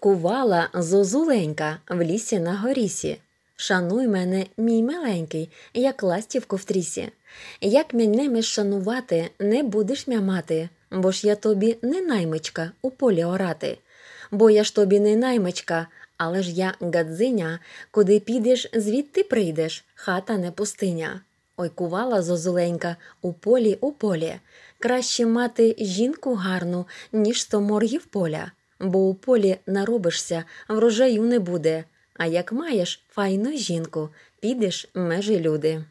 Кувала зозуленька в лісі на горісі. Шануй мене, мій миленький, як ластівку в трісі. Як мене шанувати, не будеш мямати, бо ж я тобі не наймичка у полі орати. Бо я ж тобі не наймичка, але ж я гадзиня, куди підеш, звідти прийдеш, хата не пустиня. Ой кувала зозуленька у полі у полі. Краще мати жінку гарну, ніж сто моргів поля бо у полі наробишся, врожаю не буде. А як маєш файну жінку, підеш межі люди.